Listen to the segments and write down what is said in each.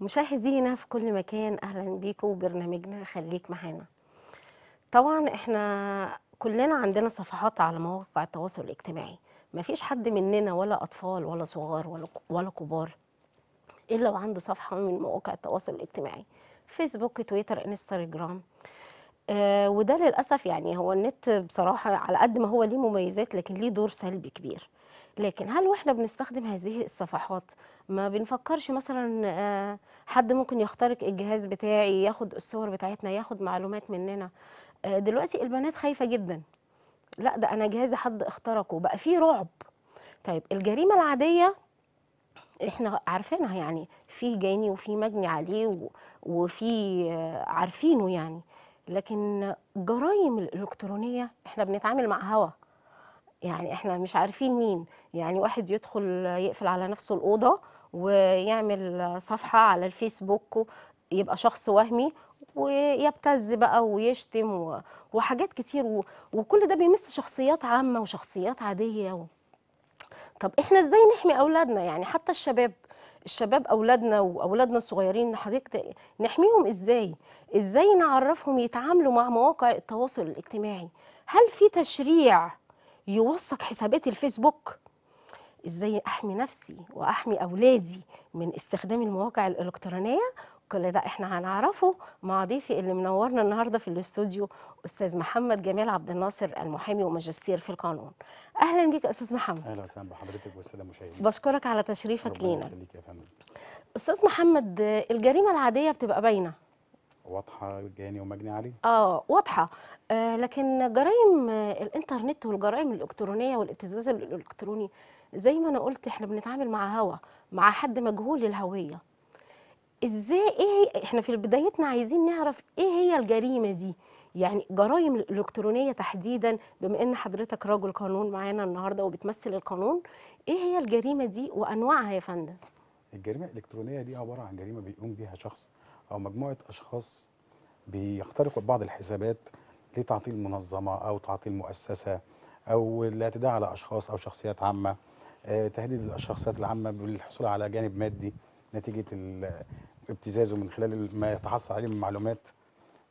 مشاهدينا في كل مكان اهلا بيكم وبرنامجنا خليك معانا طبعا احنا كلنا عندنا صفحات على مواقع التواصل الاجتماعي مفيش حد مننا ولا اطفال ولا صغار ولا ولا كبار الا وعنده صفحه من مواقع التواصل الاجتماعي فيسبوك تويتر انستغرام آه وده للاسف يعني هو النت بصراحه على قد ما هو ليه مميزات لكن ليه دور سلبي كبير لكن هل واحنا بنستخدم هذه الصفحات ما بنفكرش مثلا آه، حد ممكن يخترق الجهاز بتاعي ياخد الصور بتاعتنا ياخد معلومات مننا آه، دلوقتي البنات خايفه جدا لا ده انا جهازي حد اخترقه بقى في رعب طيب الجريمه العاديه احنا عارفينها يعني في جاني وفي مجني عليه وفي آه، عارفينه يعني لكن جرائم الالكترونيه احنا بنتعامل مع هوا يعني احنا مش عارفين مين يعني واحد يدخل يقفل على نفسه الأوضة ويعمل صفحة على الفيسبوك يبقى شخص وهمي ويبتز بقى ويشتم وحاجات كتير وكل ده بيمس شخصيات عامة وشخصيات عادية و... طب احنا ازاي نحمي اولادنا يعني حتى الشباب الشباب اولادنا واولادنا الصغيرين حضرتك نحميهم ازاي ازاي نعرفهم يتعاملوا مع مواقع التواصل الاجتماعي هل في تشريع يوثق حسابات الفيسبوك ازاي احمي نفسي واحمي اولادي من استخدام المواقع الالكترونيه كل ده احنا هنعرفه مع ضيفي اللي منورنا النهارده في الاستوديو استاذ محمد جمال عبد الناصر المحامي وماجستير في القانون اهلا بيك يا استاذ محمد اهلا وسهلا بحضرتك والساده المشاهدين بشكرك على تشريفك لينا استاذ محمد الجريمه العاديه بتبقى باينه واضحه جاني ومجني عليه اه واضحه آه لكن جرائم الانترنت والجرائم الالكترونيه والابتزاز الالكتروني زي ما انا قلت احنا بنتعامل مع هوا مع حد مجهول الهويه ازاي ايه احنا في بدايتنا عايزين نعرف ايه هي الجريمه دي يعني جرائم الالكترونيه تحديدا بما ان حضرتك راجل قانون معانا النهارده وبتمثل القانون ايه هي الجريمه دي وانواعها يا فندم الجريمه الالكترونيه دي عباره عن جريمه بيقوم بيها شخص أو مجموعة أشخاص بيخترقوا بعض الحسابات لتعطيل منظمة أو تعطيل مؤسسة أو الاعتداء على أشخاص أو شخصيات عامة آه، تهديد الشخصيات العامة بالحصول على جانب مادي نتيجة ابتزازه من خلال ما يتحصل عليه من معلومات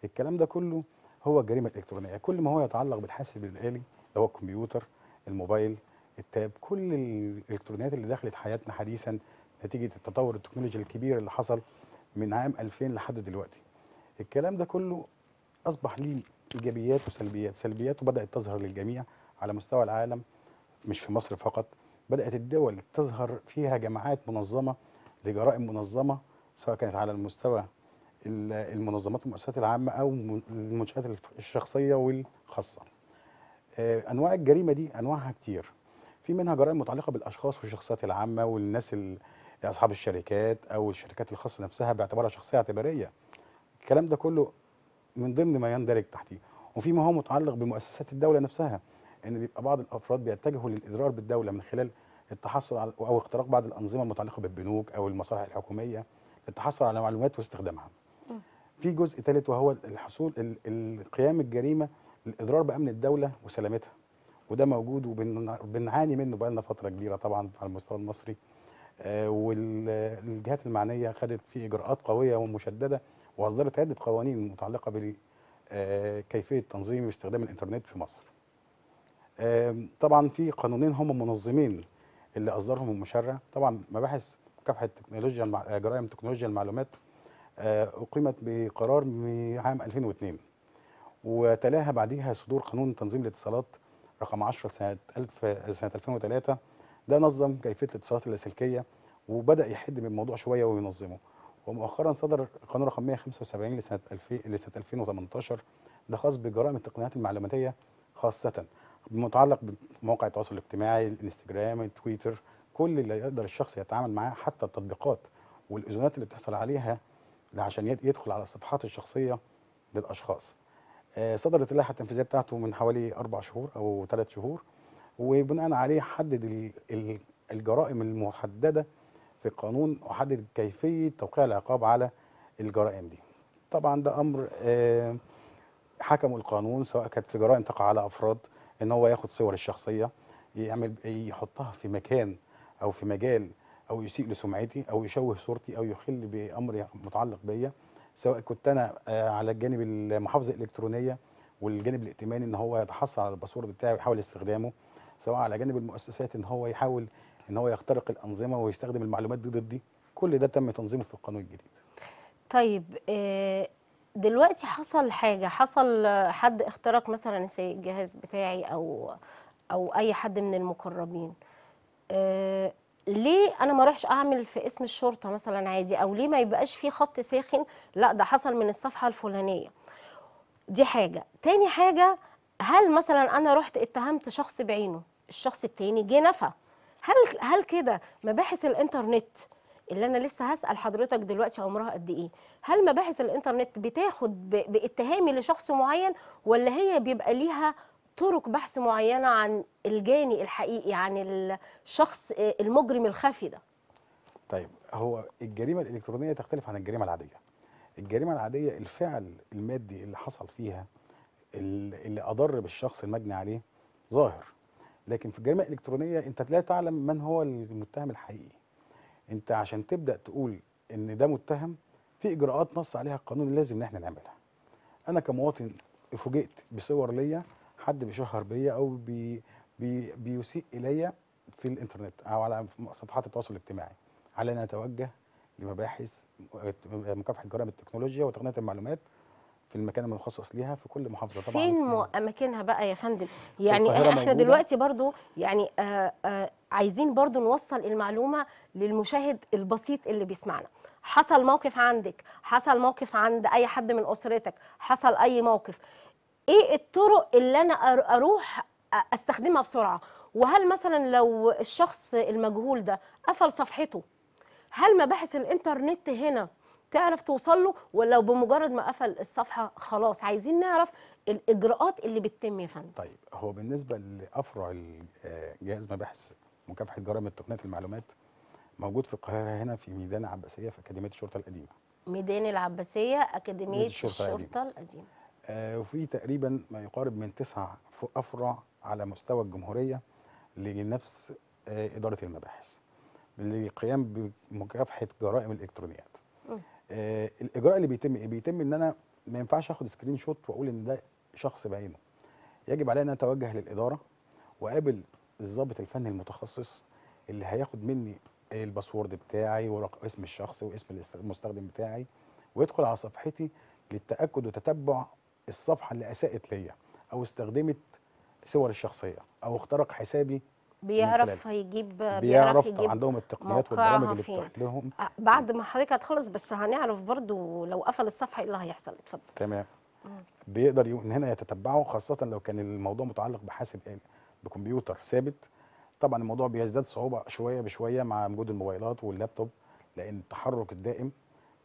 الكلام ده كله هو الجريمة الإلكترونية كل ما هو يتعلق بالحاسب الآلي اللي هو الكمبيوتر الموبايل التاب كل الإلكترونيات اللي دخلت حياتنا حديثا نتيجة التطور التكنولوجي الكبير اللي حصل من عام 2000 لحد دلوقتي الكلام ده كله اصبح ليه ايجابيات وسلبيات سلبياته بدات تظهر للجميع على مستوى العالم مش في مصر فقط بدات الدول تظهر فيها جماعات منظمه لجرائم منظمه سواء كانت على المستوى المنظمات والمؤسسات العامه او المنشات الشخصيه والخاصه آه، انواع الجريمه دي انواعها كتير في منها جرائم متعلقه بالاشخاص والشخصيات العامه والناس اللي لاصحاب الشركات او الشركات الخاصه نفسها باعتبارها شخصيه اعتباريه الكلام ده كله من ضمن ما يندرج تحتيه وفي ما هو متعلق بمؤسسات الدوله نفسها ان بيبقى بعض الافراد بيتجهوا للاضرار بالدوله من خلال التحصل على او اختراق بعض الانظمه المتعلقه بالبنوك او المصالح الحكوميه للتحصل على معلومات واستخدامها. في جزء ثالث وهو الحصول القيام الجريمه للاضرار بامن الدوله وسلامتها وده موجود وبنعاني منه بقالنا فتره كبيره طبعا على المستوى المصري آه، والجهات المعنيه خدت في اجراءات قويه ومشدده واصدرت عده قوانين متعلقه بكيفيه تنظيم استخدام الانترنت في مصر. طبعا في قانونين هم منظمين اللي اصدرهم المشرع طبعا مباحث مكافحه تكنولوجيا آه، جرائم تكنولوجيا المعلومات آه، اقيمت بقرار عام 2002 وتلاها بعدها صدور قانون تنظيم الاتصالات رقم 10 سنه ألف... سنه 2003 ده نظم كيفيه الاتصالات اللاسلكيه وبدا يحد من الموضوع شويه وينظمه ومؤخرا صدر قانون رقم 175 لسنه 2000 لسنه 2018 ده خاص بجرائم التقنيات المعلوماتيه خاصه متعلق بمواقع التواصل الاجتماعي الانستجرام التويتر كل اللي يقدر الشخص يتعامل معاه حتى التطبيقات والاذونات اللي بتحصل عليها عشان يدخل على الصفحات الشخصيه للاشخاص آه، صدرت اللائحه التنفيذيه بتاعته من حوالي اربع شهور او ثلاث شهور وبناء عليه حدد الجرائم المحدده في القانون وحدد كيفيه توقيع العقاب على الجرائم دي. طبعا ده امر آه، حكم القانون سواء كانت في جرائم تقع على افراد ان هو ياخد صور الشخصيه يعمل يحطها في مكان او في مجال او يسيء لسمعتي او يشوه صورتي او يخل بامر متعلق بيا سواء كنت انا آه، على الجانب المحافظه الالكترونيه والجانب الائتماني ان هو يتحصل على الباسورد بتاعي ويحاول استخدامه سواء على جانب المؤسسات ان هو يحاول ان هو يخترق الانظمه ويستخدم المعلومات دي ضدي كل ده تم تنظيمه في القانون الجديد طيب آه، دلوقتي حصل حاجه حصل حد اخترق مثلا الجهاز بتاعي او او اي حد من المقربين آه، ليه انا ما اروحش اعمل في اسم الشرطه مثلا عادي او ليه ما يبقاش في خط ساخن لا ده حصل من الصفحه الفلانيه دي حاجه تاني حاجه هل مثلا انا رحت اتهمت شخص بعينه الشخص التاني جه نفى هل هل كده مباحث الانترنت اللي انا لسه هسال حضرتك دلوقتي عمرها قد ايه هل مباحث الانترنت بتاخد باتهامي لشخص معين ولا هي بيبقى ليها طرق بحث معينه عن الجاني الحقيقي عن الشخص آه، المجرم الخفي ده طيب هو الجريمه الالكترونيه تختلف عن الجريمه العاديه الجريمه العاديه الفعل المادي اللي حصل فيها اللي اضر بالشخص المجني عليه ظاهر لكن في الجريمه الالكترونيه انت لا تعلم من هو المتهم الحقيقي انت عشان تبدا تقول ان ده متهم في اجراءات نص عليها القانون لازم ان احنا نعملها انا كمواطن فوجئت بصور ليا حد بيشهر بيا او بي بي بيسيء الي في الانترنت او على صفحات التواصل الاجتماعي على ان اتوجه لمباحث مكافحه جرائم التكنولوجيا وتقنيه المعلومات في المكان المخصص ليها في كل محافظه طبعا فين اماكنها بقى يا فندم يعني احنا موجودة. دلوقتي برضو يعني آآ آه، آآ آه، عايزين برضو نوصل المعلومه للمشاهد البسيط اللي بيسمعنا حصل موقف عندك حصل موقف عند اي حد من اسرتك حصل اي موقف ايه الطرق اللي انا اروح استخدمها بسرعه وهل مثلا لو الشخص المجهول ده قفل صفحته هل مباحث الانترنت هنا تعرف توصل له ولا بمجرد ما قفل الصفحه خلاص عايزين نعرف الاجراءات اللي بتتم يا فندم طيب هو بالنسبه لافرع آه، جهاز مباحث مكافحه جرائم تقنيه المعلومات موجود في القاهره هنا في ميدان العباسيه في اكاديميه الشرطه القديمه ميدان العباسيه اكاديميه الشرطه, الشرطة القديمه آه وفي تقريبا ما يقارب من تسع افرع على مستوى الجمهوريه لنفس آه اداره المباحث للقيام بمكافحه جرائم الالكترونيات آه الاجراء اللي بيتم ايه؟ بيتم ان انا ما ينفعش اخد سكرين شوت واقول ان ده شخص بعينه. يجب علي ان اتوجه للاداره واقابل الضابط الفني المتخصص اللي هياخد مني الباسورد بتاعي واسم الشخص واسم المستخدم بتاعي ويدخل على صفحتي للتاكد وتتبع الصفحه اللي اساءت ليا او استخدمت صور الشخصيه او اخترق حسابي بيعرف يجيب بيعرف, بيعرف يجيب عندهم التقنيات والبرامج اللي بتروح لهم آه، بعد ما حضرتك هتخلص بس هنعرف برضو لو قفل الصفحه ايه اللي هيحصل اتفضل تمام بيقدر من هنا يتتبعه خاصه لو كان الموضوع متعلق بحاسب آلي بكمبيوتر ثابت طبعا الموضوع بيزداد صعوبه شويه بشويه مع وجود الموبايلات واللابتوب لان التحرك الدائم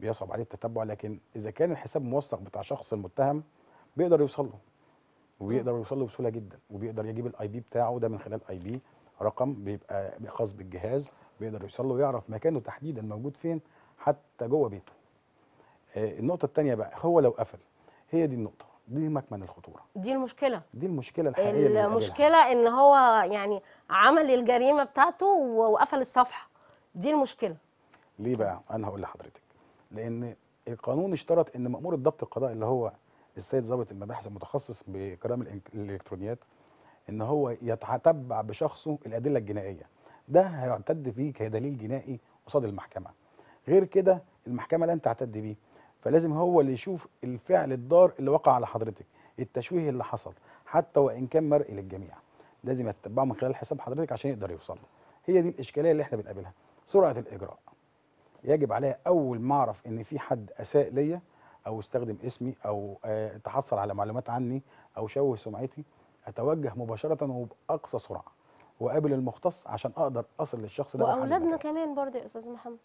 بيصعب عليه التتبع لكن اذا كان الحساب موثق بتاع شخص المتهم بيقدر يوصل له وبيقدر يوصل له بسهوله جدا وبيقدر يجيب الاي بي بتاعه ده من خلال اي بي رقم بيبقى خاص بالجهاز بيقدر يوصل له ويعرف مكانه تحديدا موجود فين حتى جوه بيته آه، النقطه الثانيه بقى هو لو قفل هي دي النقطه دي مكمن الخطوره دي المشكله دي المشكله الحقيقيه المشكله ان هو يعني عمل الجريمه بتاعته وقفل الصفحه دي المشكله ليه بقى انا هقول لحضرتك لان القانون اشترط ان مامور الضبط القضائي اللي هو السيد ضابط المباحث المتخصص بكرام الالكترونيات ان هو يتتبع بشخصه الادله الجنائيه ده هيعتد فيه كدليل جنائي قصاد المحكمه غير كده المحكمه لن تعتد بيه فلازم هو اللي يشوف الفعل الضار اللي وقع على حضرتك التشويه اللي حصل حتى وان كان مرئي للجميع لازم يتبعه من خلال حساب حضرتك عشان يقدر يوصل له هي دي الاشكاليه اللي احنا بنقابلها سرعه الاجراء يجب عليها اول ما اعرف ان في حد اساء ليا او استخدم اسمي او آه، تحصل على معلومات عني او شوه سمعتي اتوجه مباشره وباقصى سرعه واقابل المختص عشان اقدر اصل للشخص ده واولادنا كمان برضه يا استاذ محمد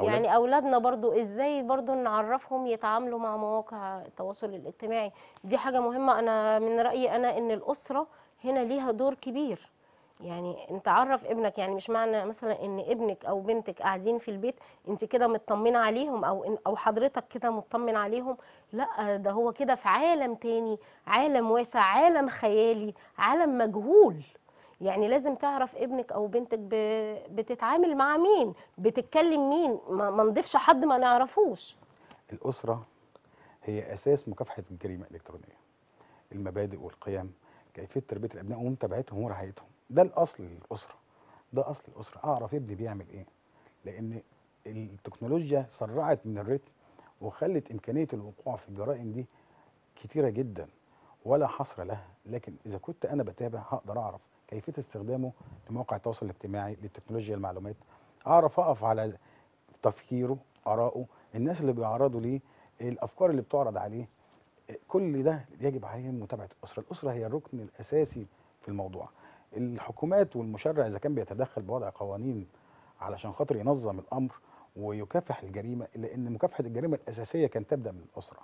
أولاد. يعني اولادنا برضو ازاي برضو نعرفهم يتعاملوا مع مواقع التواصل الاجتماعي دي حاجه مهمه انا من رايي انا ان الاسره هنا ليها دور كبير يعني انت عرف ابنك يعني مش معنى مثلا ان ابنك او بنتك قاعدين في البيت انت كده مطمنه عليهم او او حضرتك كده مطمن عليهم لا ده هو كده في عالم تاني عالم واسع عالم خيالي عالم مجهول يعني لازم تعرف ابنك او بنتك بتتعامل مع مين بتتكلم مين ما نضيفش حد ما نعرفوش الاسره هي اساس مكافحه الجريمه الالكترونيه المبادئ والقيم كيفيه تربيه الابناء ومتابعتهم ورعايتهم ده الاصل للاسره ده اصل الاسره اعرف ابني بيعمل ايه لان التكنولوجيا سرعت من الريتم وخلت امكانيه الوقوع في الجرائم دي كتيره جدا ولا حصر لها لكن اذا كنت انا بتابع هقدر اعرف كيفيه استخدامه لمواقع التواصل الاجتماعي للتكنولوجيا المعلومات اعرف اقف على تفكيره اراءه الناس اللي بيعرضوا ليه الافكار اللي بتعرض عليه كل ده يجب عليهم متابعه الاسره الاسره هي الركن الاساسي في الموضوع الحكومات والمشرع اذا كان بيتدخل بوضع قوانين علشان خاطر ينظم الامر ويكافح الجريمه لان مكافحه الجريمه الاساسيه كانت تبدا من الاسره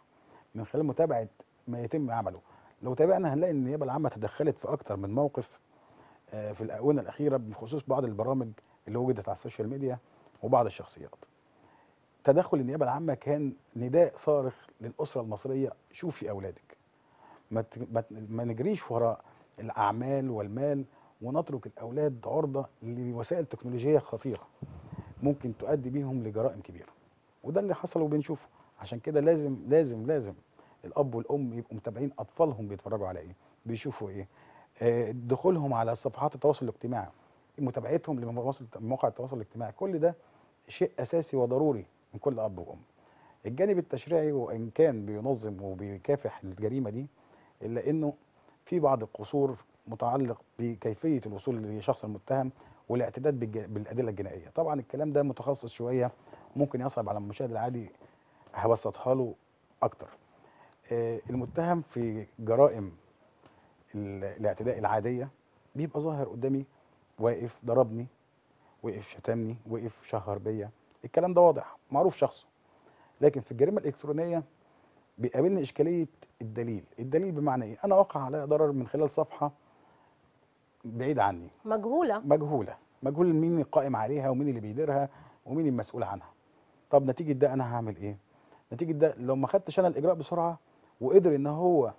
من خلال متابعه ما يتم عمله لو تابعنا هنلاقي ان النيابه العامه تدخلت في اكثر من موقف آه، في الاونه الاخيره بخصوص بعض البرامج اللي وجدت على السوشيال ميديا وبعض الشخصيات تدخل النيابه العامه كان نداء صارخ للاسره المصريه شوفي اولادك ما نجريش وراء الاعمال والمال ونترك الاولاد عرضه لوسائل تكنولوجيه خطيره ممكن تؤدي بيهم لجرائم كبيره وده اللي حصل وبنشوفه عشان كده لازم لازم لازم الاب والام يبقوا متابعين اطفالهم بيتفرجوا على ايه بيشوفوا ايه آه، دخولهم على صفحات التواصل الاجتماعي متابعتهم لمواقع التواصل الاجتماعي كل ده شيء اساسي وضروري من كل اب وام الجانب التشريعي وان كان بينظم وبيكافح الجريمه دي الا انه في بعض القصور متعلق بكيفيه الوصول لشخص المتهم والاعتداد بالادله الجنائيه طبعا الكلام ده متخصص شويه ممكن يصعب على المشاهد العادي هبسطها له اكتر آه، المتهم في جرائم الاعتداء العاديه بيبقى ظاهر قدامي واقف ضربني وقف شتمني وقف شهر بيا الكلام ده واضح معروف شخصه لكن في الجريمه الالكترونيه بيقابلني اشكاليه الدليل الدليل بمعنى ايه انا وقع عليا ضرر من خلال صفحه بعيد عني مجهوله مجهوله مجهول مين القائم عليها ومين اللي بيديرها ومين المسؤول عنها طب نتيجه ده انا هعمل ايه نتيجه ده لو ما خدتش انا الاجراء بسرعه وقدر ان هو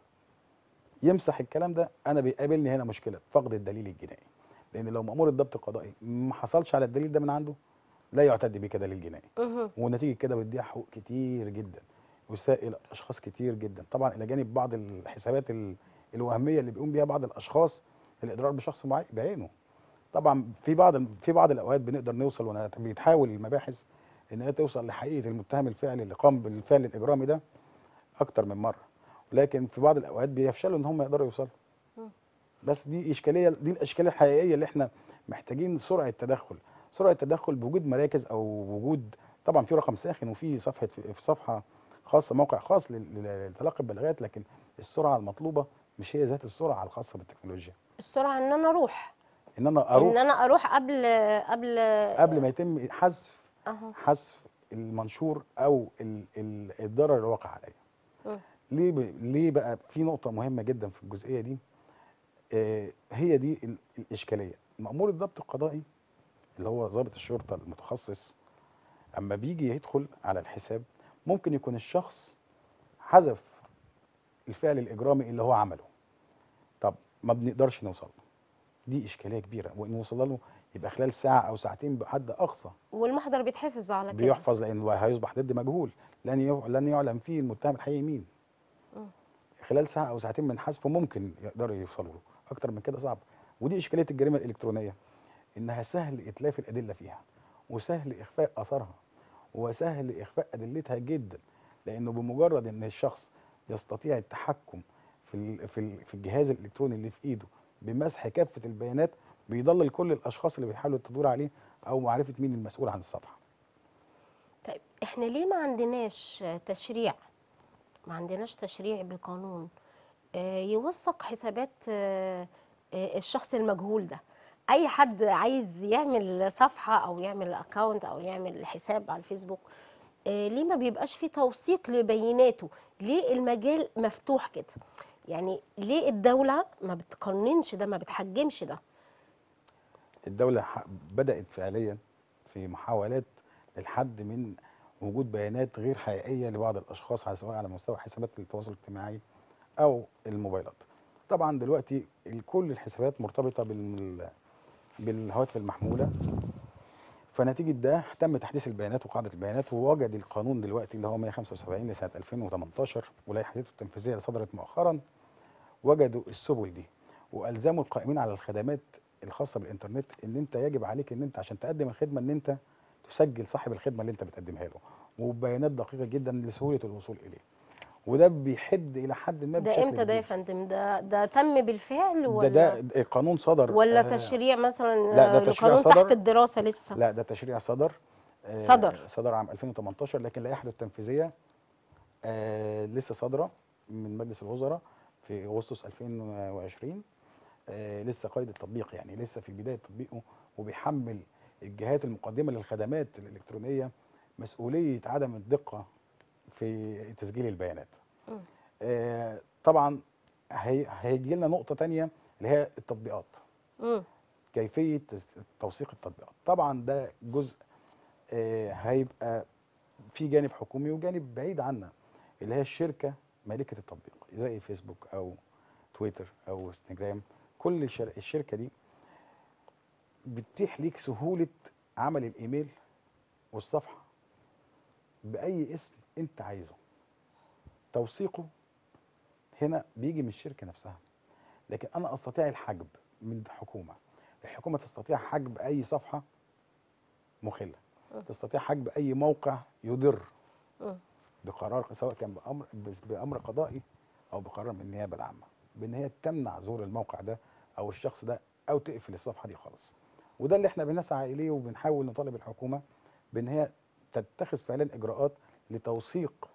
يمسح الكلام ده انا بيقابلني هنا مشكله فقد الدليل الجنائي لان لو مامور الضبط القضائي ما حصلش على الدليل ده من عنده لا يعتد بيه كدليل جنائي ونتيجه كده بتضيع حقوق كتير جدا وسائل اشخاص كتير جدا طبعا الى جانب بعض الحسابات الوهميه اللي بيقوم بيها بعض الاشخاص الاضرار بشخص معين بعينه طبعا في بعض في بعض الاوقات بنقدر نوصل وانا بيتحاول المباحث ان هي توصل لحقيقه المتهم الفعلي اللي قام بالفعل الاجرامي ده اكتر من مره ولكن في بعض الاوقات بيفشلوا ان هم يقدروا يوصلوا بس دي اشكاليه دي الاشكاليه الحقيقيه اللي احنا محتاجين سرعه تدخل سرعه تدخل بوجود مراكز او وجود طبعا في رقم ساخن وفي صفحه في صفحه خاصه موقع خاص لتلقي البلاغات لكن السرعه المطلوبه مش هي ذات السرعه الخاصه بالتكنولوجيا السرعه ان انا اروح ان انا اروح ان انا اروح قبل قبل قبل ما يتم حذف حذف المنشور او الضرر اللي وقع عليا أه. ليه ليه بقى في نقطه مهمه جدا في الجزئيه دي آه هي دي الاشكاليه مامور الضبط القضائي اللي هو ضابط الشرطه المتخصص اما بيجي يدخل على الحساب ممكن يكون الشخص حذف الفعل الاجرامي اللي هو عمله ما بنقدرش نوصل له دي اشكاليه كبيره وان وصلنا له يبقى خلال ساعه او ساعتين بحد اقصى والمحضر بيتحفظ على كده بيحفظ لان هيصبح ضد مجهول لن لن يعلم فيه المتهم الحقيقي مين خلال ساعه او ساعتين من حذفه ممكن يقدروا يوصلوا له اكتر من كده صعب ودي اشكاليه الجريمه الالكترونيه انها سهل اتلاف الادله فيها وسهل اخفاء اثرها وسهل اخفاء ادلتها جدا لانه بمجرد ان الشخص يستطيع التحكم في في في الجهاز الالكتروني اللي في ايده بمسح كافه البيانات بيضلل كل الاشخاص اللي بيحاولوا التدور عليه او معرفه مين المسؤول عن الصفحه. طيب احنا ليه ما عندناش تشريع ما عندناش تشريع بقانون آه، يوثق حسابات آه، آه، الشخص المجهول ده اي حد عايز يعمل صفحه او يعمل اكونت او يعمل حساب على الفيسبوك ليه ما بيبقاش في توثيق لبياناته ليه المجال مفتوح كده يعني ليه الدوله ما بتقننش ده ما بتحجمش ده الدوله بدات فعليا في محاولات للحد من وجود بيانات غير حقيقيه لبعض الاشخاص على سواء على مستوى حسابات التواصل الاجتماعي او الموبايلات طبعا دلوقتي كل الحسابات مرتبطه بال بالهواتف المحموله فنتيجه ده تم تحديث البيانات وقاعده البيانات ووجد القانون دلوقتي اللي هو 175 لسنه 2018 ولايحه التنفيذيه اللي صدرت مؤخرا وجدوا السبل دي والزموا القائمين على الخدمات الخاصه بالانترنت ان انت يجب عليك ان انت عشان تقدم الخدمه ان انت تسجل صاحب الخدمه اللي انت بتقدمها له وبيانات دقيقه جدا لسهوله الوصول اليه وده بيحد الى حد ما بشكل ده امتى ده يا فندم ده ده تم بالفعل ولا ده ده قانون صدر ولا آه تشريع مثلا لا ده تشريع صدر تحت الدراسه لسه لا ده تشريع صدر آه صدر صدر عام 2018 لكن لائحته التنفيذيه آه لسه صادره من مجلس الوزراء في اغسطس 2020 آه، لسه قيد التطبيق يعني لسه في بدايه تطبيقه وبيحمل الجهات المقدمه للخدمات الالكترونيه مسؤوليه عدم الدقه في تسجيل البيانات. آه، طبعا هيجي لنا نقطه ثانيه اللي هي التطبيقات. كيفيه توثيق التطبيقات. طبعا ده جزء آه، هيبقى في جانب حكومي وجانب بعيد عنا اللي هي الشركه مالكة التطبيق زي فيسبوك او تويتر او انستجرام كل الشركه دي بتتيح ليك سهوله عمل الايميل والصفحه باي اسم انت عايزه توثيقه هنا بيجي من الشركه نفسها لكن انا استطيع الحجب من الحكومه الحكومه تستطيع حجب اي صفحه مخله أه. تستطيع حجب اي موقع يضر أه. بقرار سواء كان بامر بامر قضائي او بقرار من النيابه العامه بان هي تمنع زور الموقع ده او الشخص ده او تقفل الصفحه دي خالص وده اللي احنا بنسعى اليه وبنحاول نطالب الحكومه بان هي تتخذ فعلا اجراءات لتوثيق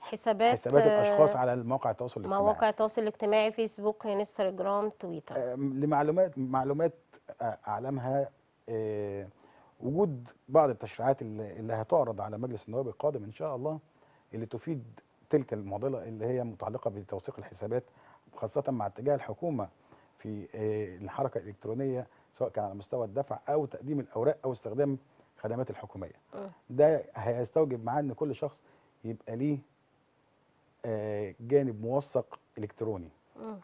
حسابات حسابات الاشخاص على المواقع التواصل الاجتماعي مواقع التواصل الاجتماعي فيسبوك انستغرام تويتر آه، لمعلومات معلومات آه، اعلمها آه، وجود بعض التشريعات اللي هتعرض على مجلس النواب القادم ان شاء الله اللي تفيد تلك المعضله اللي هي متعلقه بتوثيق الحسابات خاصه مع اتجاه الحكومه في آه، الحركه الالكترونيه سواء كان على مستوى الدفع او تقديم الاوراق او استخدام خدمات الحكوميه آه. ده هيستوجب معاه ان كل شخص يبقى ليه آه، جانب موثق الكتروني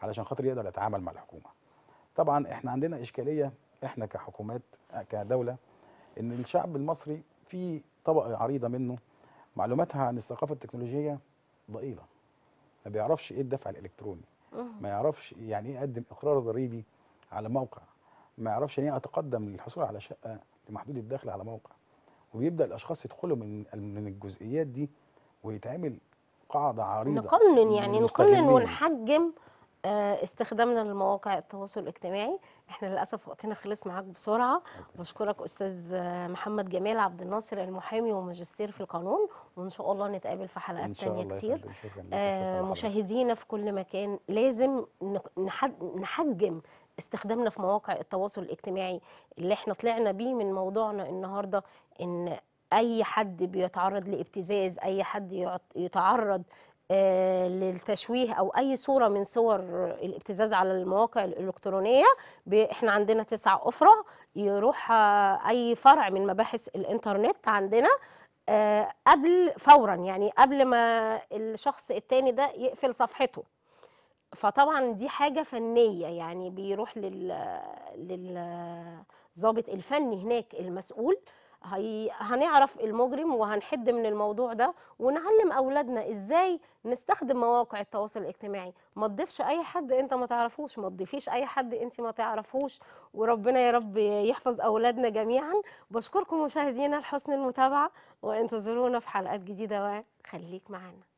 علشان خاطر يقدر يتعامل مع الحكومه طبعا احنا عندنا اشكاليه احنا كحكومات كدوله ان الشعب المصري في طبقه عريضه منه معلوماتها عن الثقافه التكنولوجيه ضئيله ما بيعرفش ايه الدفع الالكتروني ما يعرفش يعني ايه اقدم اقرار ضريبي على موقع ما يعرفش يعني ايه اتقدم للحصول على شقه لمحدود الدخل على موقع وبيبدا الاشخاص يدخلوا من من الجزئيات دي ويتعمل قاعده عريضه نقنن يعني نقنن ونحجم آه، استخدامنا لمواقع التواصل الاجتماعي احنا للاسف وقتنا خلص معاك بسرعه بشكرك استاذ محمد جمال عبد الناصر المحامي وماجستير في القانون وان شاء الله نتقابل في حلقات ثانيه كتير آه، مشاهدينا في كل مكان لازم نحجم استخدامنا في مواقع التواصل الاجتماعي اللي احنا طلعنا بيه من موضوعنا النهارده ان اي حد بيتعرض لابتزاز اي حد يتعرض آه، للتشويه او اي صوره من صور الابتزاز على المواقع الالكترونيه احنا عندنا تسع افرع يروح آه، اي فرع من مباحث الانترنت عندنا آه، قبل فورا يعني قبل ما الشخص التاني ده يقفل صفحته فطبعا دي حاجه فنيه يعني بيروح لل الفني هناك المسؤول هي... هنعرف المجرم وهنحد من الموضوع ده ونعلم اولادنا ازاي نستخدم مواقع التواصل الاجتماعي ما تضيفش اي حد انت ما تعرفوش ما تضيفيش اي حد انت ما تعرفوش وربنا يا رب يحفظ اولادنا جميعا بشكركم مشاهدينا لحسن المتابعه وانتظرونا في حلقات جديده وخليك معانا